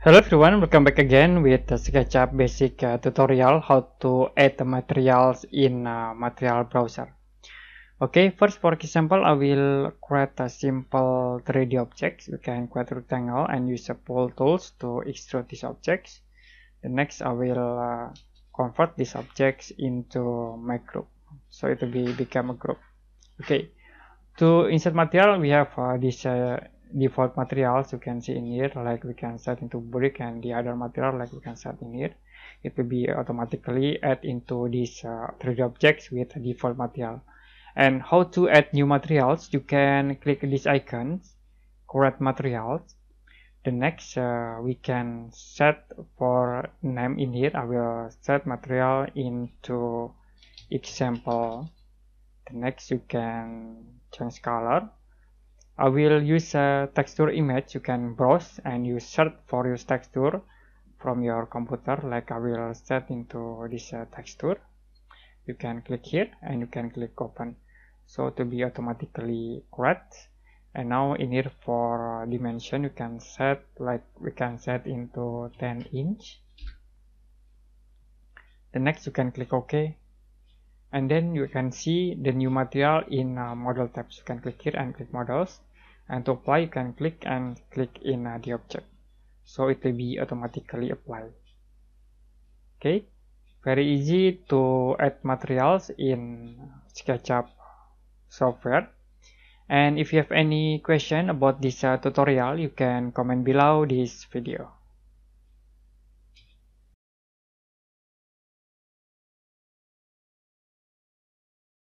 Hello everyone, welcome back again with the SketchUp basic uh, tutorial how to add materials in uh, material browser. Okay, first for example, I will create a simple 3D object. You can create rectangle and use a pull tools to extrude these objects. The next, I will uh, convert these objects into my group. So it will be become a group. Okay, to insert material, we have uh, this uh, default materials you can see in here like we can set into brick and the other material like we can set in here it will be automatically add into these uh, 3d objects with default material and how to add new materials you can click this icons create materials the next uh, we can set for name in here i will set material into example the next you can change color I will use a texture image you can browse and you search for your texture from your computer like I will set into this uh, texture you can click here and you can click open so to be automatically correct and now in here for uh, dimension you can set like we can set into 10 inch the next you can click ok and then you can see the new material in uh, model tabs you can click here and click models Kan and to apply, you can click and click in uh, the object. So it will be automatically applied. Okay, very easy to add materials in SketchUp software. And if you have any question about this uh, tutorial, you can comment below this video.